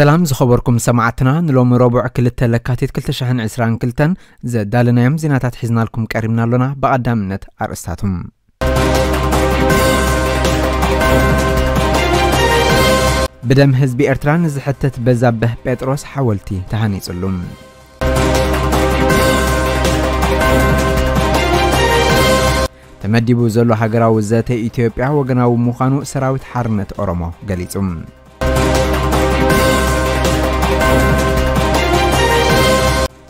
سلام زخبركم سمعتنا نلوم ربع كل التلكاتيت كل تشحن عسران كلتن زاد لنا يوم زينات تحزن لكم كريمنا لنا بقدام نت أرستاتهم بدم هزبي ارتران زحتت بزابه بيتروس حولتي تهاني تسلم تمدي بوزلو حقرا وزاتي ايتيوبيا وقناو مخانو سراويت حرنت اورمو قليتم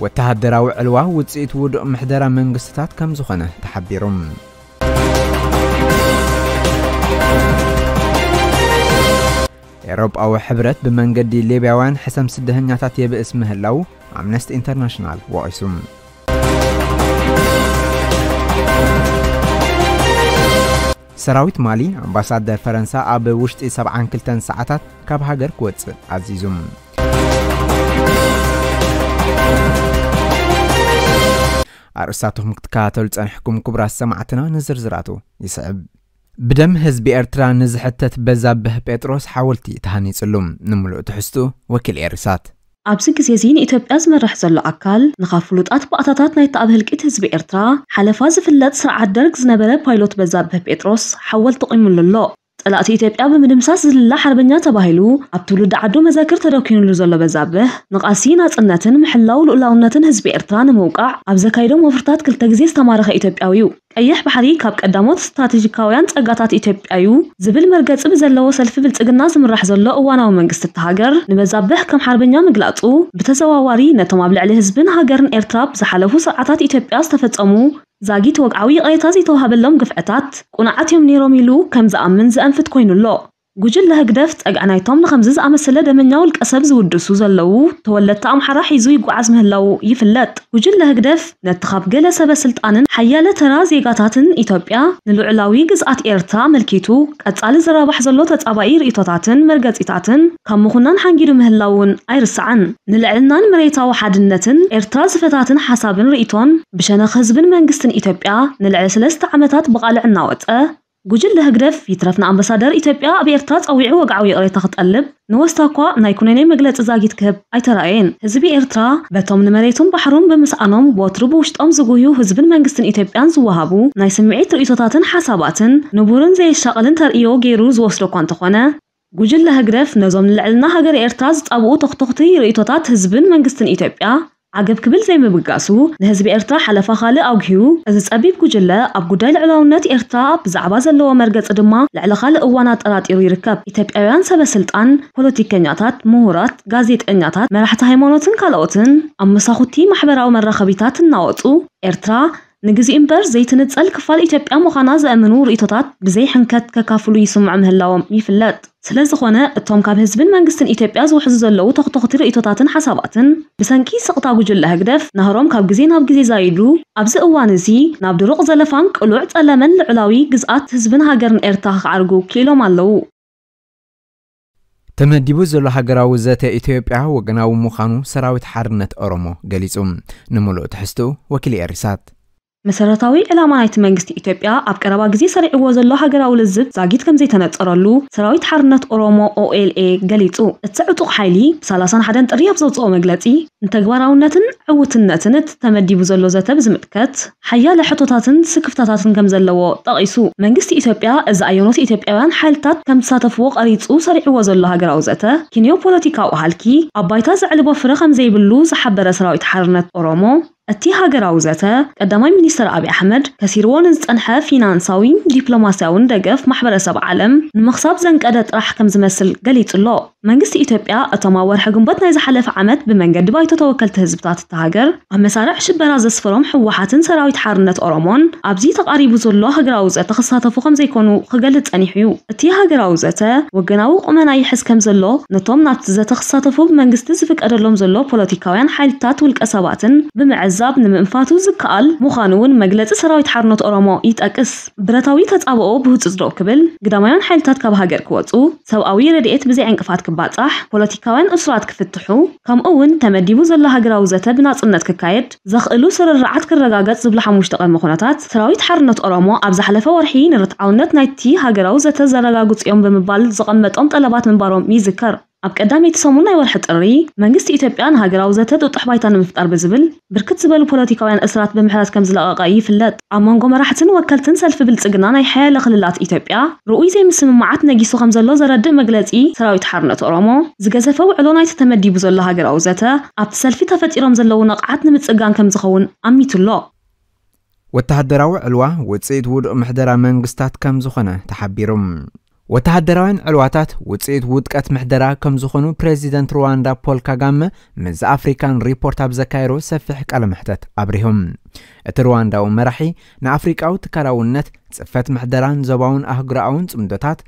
ወተሃደራዊ ዕልዋ ውፅኢት ውድቕ ምሕደራ መንግስትታት ከም ዝኾነ ተሓቢሩ ኤሮጳዊ ሕብረት ብመንገዲ ሊብያውያን ሕሰም ስደተኛታት የብእስ ምህላው ኣምነስቲ ኢንተርናሽናል ወቒሱ ሰራዊት ማሊ ኣምባሳደር ፈረንሳ ኣብ ውሽጢ 72 ሰዓታት ካብ ሃገር ክወፅእ ኣዚዙም ارساتهم كتكاتل تنحكم كبرى سمعتنا نزر زراتو يسعب بدم هزب ارترا نزحتت بزابه بيتروس حاولتي تهاني تسلم نملو تحستو وكل ارسات أبسك سيزين إتوب أزمة رح زلو أكال نخاف لطات بأطاتات نايت أبهل كيت هزب إرترا حالة في اللات سرع الدرق زنبالة بايلوت بزابه بيتروس حاول تقيم للو ጠላእተይ ኢትዮጵያ ብምድምሳስ ዝልላ ሓርበኛ ተባሂሉ ኣብ ትውልዲ ዓዱ መዘክር ተደኪኑሉ ዘሎ በዛብህ ንቓሲ ናጽነትን ምሕላው ልኡላውነትን ህዝቢ ኤርትራ ንምውቃዕ ኣብ ዘካይዶም ወፍርታት ክልተ ግዜ ዝተማረኸ ኢትዮጵያዊ እዩ ቀይሕ ባሕሪ ካብ ቀዳሞት ስትራቴጂካውያን ጸጋታት ኢትዮጵያ እዩ ዝብል መርገፂ ብዘለዎ ሰልፊ ብልጽግና ዝምራሕ ዘሎ እዋናዊ መንግስቲ እተሃገር ንበዛብህ ከም ሓርበኛ ምግላጹ ብተዘዋዋሪ ነቶም ኣብ ልዕሊ ህዝብን ሃገርን ኤርትራ ብዝሓለፉ ስርዓታት ኢትዮጵያ ዝተፈጸሙ زاگیت وەک ئاوی ئای تازی تۆ هەبل لەم گفتات قنەعەتیم نێڕۆمیل و کەمزە ئەم منزە ئەم فتکۆین و لۆ جوجل هكذفت أجعناي طوم لخمزز أمسلا دمنيو الكأسب زو الدسو زلو تولدت أم حراح يزوي قو عزمه لو يفلت جوجل هكذف نتخاب قلة سبا سلطانن حيالة تراز يقاتاتن إيطوبيا نلو علاوي قزقات إيرتا ملكيتو كتال زرا بحزلو تتأبائير إيطوطاتن مرقز إيطاتن كموخنان حنجيرو مهلاون أيرسعن نلعلنان مريتا وحادنتن إيرتا زفتاتن حسابن رئيتون بشان خزبن منقستن إيطوبيا نلعسلست عمتات بغالع النوات أه جوجل له غرف يترفنا امبسادر ايتوبيا بيرترا قوي عو وقعو يقري تخط قلب نوستاكو نايكونيني مغلط ازاغيت كب ايتراين حزب ايرترا بتوم نمريتوم بحرون بمسانوم بوتربو وشت ام زغويو حزب منغستن ايتوبيا زوهابو ناي سمعيت رؤيتاتن حساباتن نبورن زي شقلن تر ايو غيروز وسلو كونت خونا جوجل له غرف نظام للعلنا هاجر ايرترا زطابو تخطختي رؤيتات حزب منغستن ايتوبيا عقب كبل زي ما بقاسو نهزب ኤርትራ ሓለፋ ካልእ ኣውጊሁ እዚ ፀቢብ ጉጅለ ኣብ ጉዳይ ልዕላውነት ኤርትራ ብዛዕባ ዘለዎ መርገፂ ድማ ልዕሊ ካልእ እዋን ኣጠራጢሩ ይርከብ ኢትዮጵያውያን ሰበስልጣን ፖለቲከኛታት ምሁራት ጋዜጠኛታት መራሕቲ ሃይማኖትን ካልኦትን ኣብ መሳኩቲ ማሕበራዊ መራኸቢታት እናወፁ ኤርትራ نجزي إمبر زي تنتسأل كفال إتبقى مخانا زأمنو رئيطات بزي حنكات كاكافلو يسمع مهلاو يفلات سلاز أخوانا التوم كاب هزبن مانجستن إتبقى زو حزز اللو تخطو خطير رئيطاتن حساباتن بسان كي سقطا قجل له هكدف نهروم كاب جزي ناب جزي زايدو أبز أوان زي ناب دروق زلفانك ولو عطألا من العلاوي جزئات هزبن هاجرن إرتاخ عرقو كيلو مالو تمدیبو زلو حقرا وزات ایتوپیا و گناو مخانو سراویت حرنت ارمو گلیزم نمولو تحستو وکلی ارسات مسرطاوي الامانات منغستي ايتوبيا ابقربا غزي سري اوز الله هاغرا ولزب زاغيت كمزي تنطرلو سراويت حرنت اورومو او ال اي غليتو اتصعطو حيلي 30 حدن طري ابزو صو مغلاطي انتغواراونتن عوتنتن تتمدي بوزلو زتب زمتكت حيا لحطوتاتن سكفتاتاتن كمزلو طقيسو منغستي ايتوبيا از ايونوس ايتوبيان حالتات كمساتفو قريصو سري اوز الله هاغرا وزته كينيو بوليتيكا وحالكي ابايتاز علبو فرخم زي بلوز حبر سراويت حرنت اورومو اتی هاجر عوزتا قدمای منیسر آبی احمد کسیروان از انحاء فینانسایی دیپلماسیون دگف محبور سب عالم مخصوب زنگ ادت راح کم زمسل جلیت الله منجست ایتالیا اتماور حجم بدن از حلف عمد به منجد دبای توکل تهذبتات تاجر اما سرعت شبه راز سفرم سرایت حرنت آرامان عبزی تقریب وز الله هاجر عوزتا تخصصات فقم زیکانو خجلت انحیو اتی هاجر عوزتا و جناو قمنای حس کم زلا نتام نتذ تخصصات فوب منجست زفک ادر لمز پلیتیکاین حالتات ولک اسباتن به معز مزاب نمن فاتو زكال مخانون مجلس سراوي تحرنات أرامو يتأكس برتاوي تتعبو بهوت زدو كبل قداميان حيل تاتك بهاجر كواتو سو أوي رديت بزي عنقفات كباتح بولاتيكاوان أسرات كفتحو كم أون تمدي بوزل لها قراو زتا بنات أمنات ككايد زخ إلو سر الرعات كالرقاقات زبلا حموش تقل مخونتات سراوي تحرنات أرامو أبز حلفة ورحين رتعونات نايتي هاجر زتا زرقاقوت يوم بمبال زغمت أم طلبات من بارو ميزكر اب قدامي تسمونا يورح تقري منقست ايتابيان هاقر اوزاته دو تحبايتان مفتار بزبل بركت زبالو بولاتيكاوين اسرات بمحلات كمزل اقاقاي فلات امانقو مراحتن وكالتن سلف بلتقنان اي حيال لخلالات ايتابيا رؤي زي مسمم معات ناقيسو خمزلو زرد مقلاتي سراوي تحارنا تورومو زقازفو علونا يتتمدي بزول لهاقر اوزاته اب تسلفي تفت ايرام زلو ناقعات نمتقان كمزخون امي تلو و التحدراو علوا و تسيد ود محدرا منقستات كمزخونا تحبيرم ወተሃደራውያን ዕልዋታት ውፅኢት ውጥቀት ምሕደራ ከም ዝኾኑ ፕሬዚደንት ሩዋንዳ ፖል ካጋመ ምዝ ኣፍሪካን ሪፖርት ኣብ ዘካይሮ ሰፊሕ ቃለ ምሕተት ኣብሪሆም እቲ ሩዋንዳዊ መራሒ ንኣፍሪቃዊ ትካላውነት ጽፈት ምሕደራን ዞባውን ኣህጉራኣውን ጽምዶታት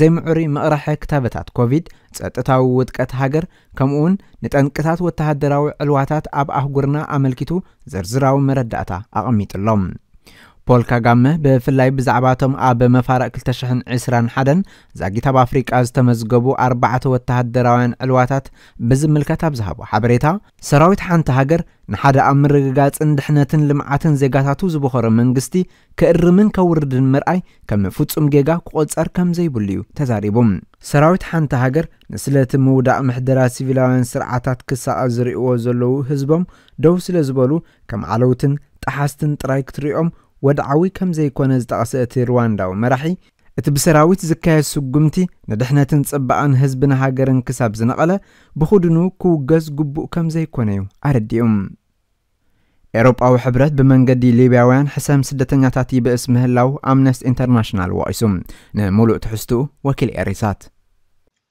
ዘይምዕሪ መቕራሒ ክታበታት ኮቪድ ጸጥታዊ ውጥቀት ሃገር ከምኡውን ንጠንቅታት ወተሃደራዊ ዕልዋታት ኣብ ኣህጉርና ኣመልኪቱ ዝርዝራዊ መረዳእታ ኣቐሚጡሎም ፖል ካጋመ ብፍላይ ብዛዕባ እቶም ኣብ መፋርቕ 221 ዛጊት ኣብ ኣፍሪቃ ዝተመዝገቡ ኣርባዕተ ወተሃደራውያን ዕልዋታት ብዝምልከት ኣብ ዝሃቦ ሓበሬታ ሰራዊት ሓንቲ ሃገር ንሓደ ኣብ ምርግጋፅን ድሕነትን ልምዓትን ዜጋታቱ ዝበኸሮ መንግስቲ ክእርምን ከውርድን ምርኣይ ከም ፍጹም ጌጋ ክቆፀር ከም ዘይብሉ እዩ ተዛሪቡ ሰራዊት ሓንቲ ሃገር ንስለቲ ምውዳእ ምሕደራት ሲቪላውያን ስርዓታት ክሳቀ ዝርእዎ ዘለዉ ህዝቦም ደው ስለ ዝበሉ ከም ዓለውትን ጣሓስትን ጥራይ ክትሪኦም ወድዓዊ ከም ዘይኮነ ዝጠቕሰ እቲ ሩዋንዳዊ መራሒ እቲ ብሰራዊት ዝካየድ ስጉምቲ ንድሕነትን ጽባቐን ህዝብን ሃገርን ክሳብ ዝነቐለ ብኽድኑ ክውገዝ ግቡእ ከም ዘይኮነ እዩ ኣረዲኡም ኤሮጳዊ ሕብረት ብመንገዲ ሊብያውያን ሕሰም ስደተኛታት ይብእስ ምህላው ኣምነስቲ ኢንተርናሽናል ወቒሱ ንምሉእ ትሕዝትኡ ወኪል ኤሪሳት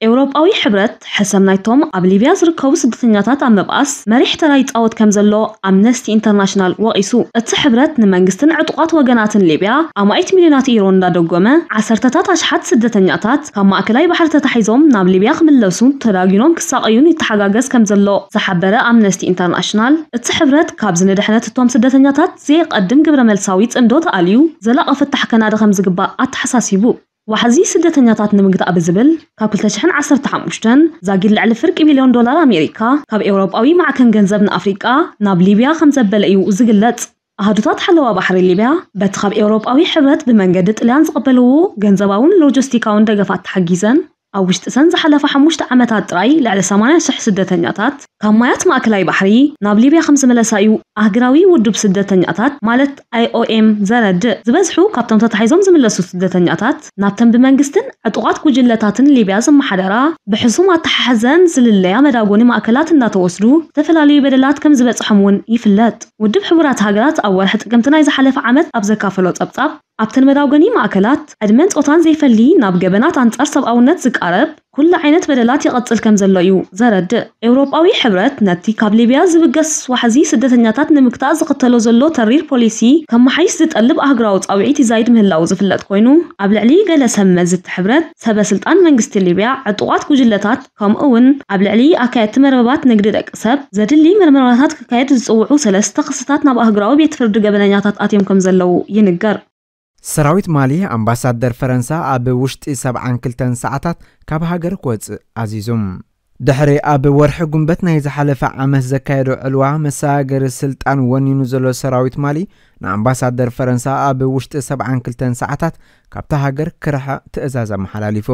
أوروباوي حبرت حسم نايتوم قبل بياز ركوب صدقينياتات عم بقص مريح ترايت أوت كم زلو أمنستي انترناشنال وقسو اتحبرت نمانجستن عطقات وقنات ليبيا أما 8 مليونات إيرون دا دوغومة عسر تتاتاش حد صدقينياتات كما أكلاي بحر تتحيزوم نام ليبيا خمل لوسون تراجينوم كساقيون يتحقاقز كم زلو زحبرة أمنستي انترناشنال اتحبرت كابزن رحنة توم صدقينياتات زيق قدم قبر ملساويت امدوت أليو زلاق فتح كنادة خمز قبا أتحساسيبو وحزي سدتنياتات نمقطع بزبل كابل تشحن عصر تحمشتن زاقل لعل فرق مليون دولار أمريكا كاب أوروبا أوي معكن جنزب أفريقا ناب ليبيا خمزة بلأيو وزقلت أهدوطات حلوة بحر ليبيا بتخاب أوروبا أوي حبت بمنجدت لانز قبلو جنزباون لوجستيكاون دقفات تحقيزن أو وشت سنزح لفا حموشت عمتات راي لعلى سامانا شح سدتان يأتات كان ما يتم أكلاي بحري ناب ليبيا خمس ملسايو أهجراوي ودوب سدتان يأتات مالت اي او ام زرد زبازحو كابتن تتحيزم زملسو سدتان يأتات نابتن بمنجستن عطوغات كو جلتاتن ليبيا زم محرارا بحزو ما تحزن زل اللي ما داقوني ما أكلات الناتو وصلو تفلا ليبيا دلات كم زباز حمون يفلات ودوب حبرات هاجرات أول حتى قمتنا إذا حلف عمت أبزا كافلو تبتب أبتن مداوغني ما أكلات أدمنت أوتان زي فلي ناب جبنات عن تأرصب أو نتزك قرب كل عينت بدلات يغطل كم زلايو زرد أوروبا ويحبرت نتي قبل بياز بقص وحزي سدة نياتات نمكتاز قتلو زلو ترير بوليسي كم حيث تتقلب أهجراوت أو عيتي زايد من اللوز في اللات كوينو قبل علي قال سمى زد حبرت سبا سلطان من قصة ليبيا عطوات كجلتات كم أون قبل علي أكايت مربات نقدر أكسب زد اللي مرمراتات كايت زوعو سلس تقصتات نب أهجراو بيتفرد قبل نياتات آتيم كم زلو ينقر ሰራዊት ማሊ ኣምባሳደር ፈረንሳ ኣብ ውሽጢ 72 ሰዓታት ካብ ሃገር ክወፅእ ኣዚዙም ድሕሪ ኣብ ወርሒ ጉንበት ናይ ዝሓለፈ ዓመት ዘካየዶ ዕልዋ መሰጋገሪ ስልጣን ወኒኑ ዘሎ ሰራዊት ማሊ ንኣምባሳደር ፈረንሳ ኣብ ውሽጢ 72 ሰዓታት ካብታ ሃገር ክርሐቕ ትእዛዝ ኣመሓላሊፉ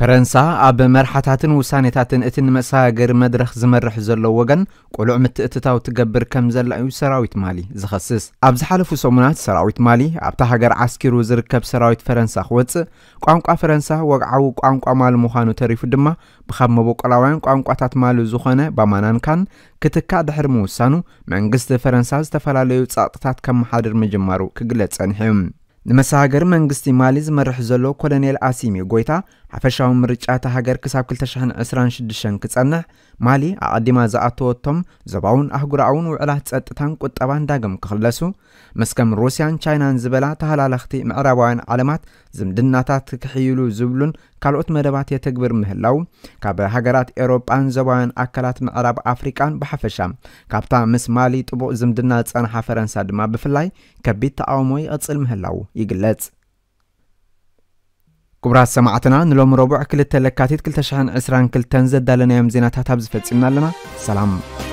ፈረንሳ ኣብ መርሓታትን ውሳኔታትን እቲ ንመሰጋገሪ መድረኽ ዝመርሕ ዘሎ ወገን ቁሉዕ ምትእትታው ትገብር ከም ዘላ እዩ ሰራዊት ማሊ ዝኸስስ ኣብ ዝሓለፉ ሰሙናት ሰራዊት ማሊ ኣብታ ሃገር ዓስኪሩ ዝርከብ ሰራዊት ፈረንሳ ክወፅእ ቋንቋ ፈረንሳ ወግዓዊ ቋንቋ ማሊ ምዃኑ ተሪፉ ድማ ብካብ መበቆላውያን ቋንቋታት ማሊ ዝኾነ ባማናንካን ክትካእ ድሕሪ ምውሳኑ መንግስቲ ፈረንሳ ዝተፈላለዩ ከም መሓድር ምጅማሩ ክግለጽ ጸኒሑ ንመሰጋገሪ መንግስቲ ማሊ ዝመርሕ ዘሎ ኮሎኔል ኣሲሚ ጎይታ ሓፈሻዊ ምርጫ እታ ሃገር ክሳብ 226 ክጸንሕ ማሊ ኣቐዲማ ዝኣተወቶም ዞባውን ኣህጉራውን ውዕላት ጸጥታን ቁጠባን ዳግም ክኽለሱ መስከም ሩስያን ቻይናን ዝበላ ተሃላለኽቲ ምዕራባውያን ዓለማት ዝምድናታት ክሕይሉ ዝብሉን ካልኦት መደባት የተግብር ምህላው ካብ ሃገራት ኤሮጳን ዞባውያን ኣካላት ምዕራብ ኣፍሪቃን ብሓፈሻ ካብታ ምስ ማሊ ጥቡቕ ዝምድና ዝጸንሓ ፈረንሳ ድማ ብፍላይ ከቢድ ተቃውሞ ይቕጽል ምህላው ይግለጽ كبرات سمعتنا نلوم ربع كل التلكاتيت كل تشحن عسران كل تنزد دالنا يمزينا زينات هتابز لنا سلام